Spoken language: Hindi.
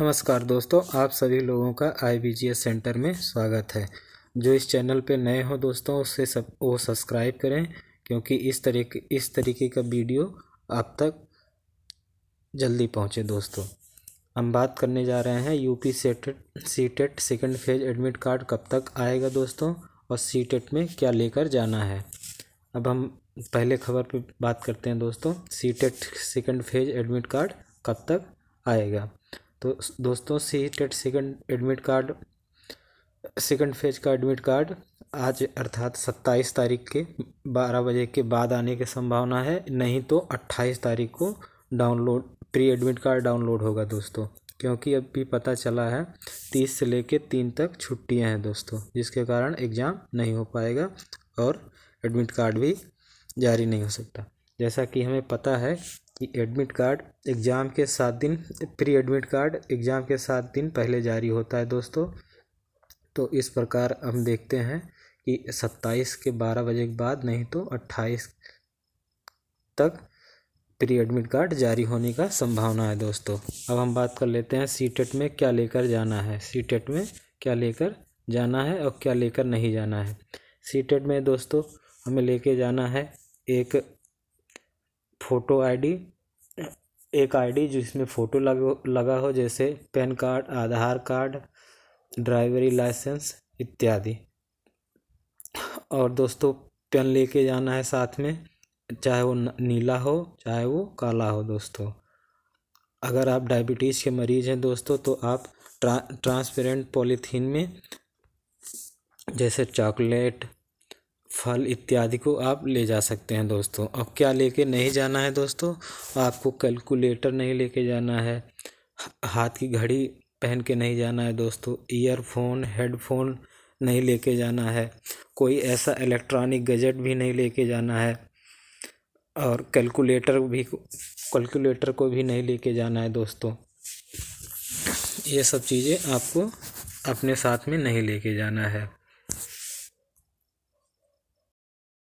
नमस्कार दोस्तों आप सभी लोगों का आई सेंटर में स्वागत है जो इस चैनल पे नए हो दोस्तों उससे सब वो सब्सक्राइब करें क्योंकि इस तरीके इस तरीके का वीडियो आप तक जल्दी पहुंचे दोस्तों हम बात करने जा रहे हैं यूपी सेटेट C TET second phase admit card कब तक आएगा दोस्तों और सी टेट में क्या लेकर जाना है अब हम पहले खबर पर बात करते हैं दोस्तों C TET second phase admit card कब तक आएगा तो दोस्तों C TET second admit card second phase का एडमिट कार्ड आज अर्थात सत्ताईस तारीख के बारह बजे के बाद आने की संभावना है नहीं तो अट्ठाईस तारीख को download pre admit card download होगा दोस्तों क्योंकि अब भी पता चला है तीस से लेके तीन तक छुट्टियां हैं दोस्तों जिसके कारण एग्ज़ाम नहीं हो पाएगा और एडमिट कार्ड भी जारी नहीं हो सकता जैसा कि हमें पता है कि एडमिट कार्ड एग्ज़ाम के सात दिन प्री एडमिट कार्ड एग्ज़ाम के सात दिन पहले जारी होता है दोस्तों तो इस प्रकार हम देखते हैं कि सत्ताईस के बारह बजे के बाद नहीं तो अट्ठाईस तक प्री एडमिट कार्ड जारी होने का संभावना है दोस्तों अब हम बात कर लेते हैं सी टेट e में क्या लेकर जाना है सी टेट e में क्या लेकर जाना है और क्या लेकर नहीं जाना है सी टेट e में दोस्तों हमें लेके जाना है एक फ़ोटो आईडी एक आईडी जिसमें फ़ोटो लग लगा हो जैसे PAN card Aadhaar card driving licence इत्यादि और दोस्तों पेन लेके जाना है साथ में चाहे वो नीला हो चाहे वो काला हो दोस्तों अगर आप डायबिटीज़ के मरीज़ हैं दोस्तों तो आप ट्रा ट्रांसपेरेंट पॉलीथीन में जैसे चॉकलेट फल इत्यादि को आप ले जा सकते हैं दोस्तों अब क्या लेके नहीं जाना है दोस्तों आपको कैलकुलेटर नहीं लेके जाना है हाथ की घड़ी पहन के नहीं जाना है दोस्तों ईयरफोन हेडफोन नहीं लेके जाना है कोई ऐसा इलेक्ट्रॉनिक गजट भी नहीं लेके जाना है और कैलकुलेटर भी कैलकुलेटर को भी नहीं लेके जाना है दोस्तों ये सब चीज़ें आपको अपने साथ में नहीं लेके जाना है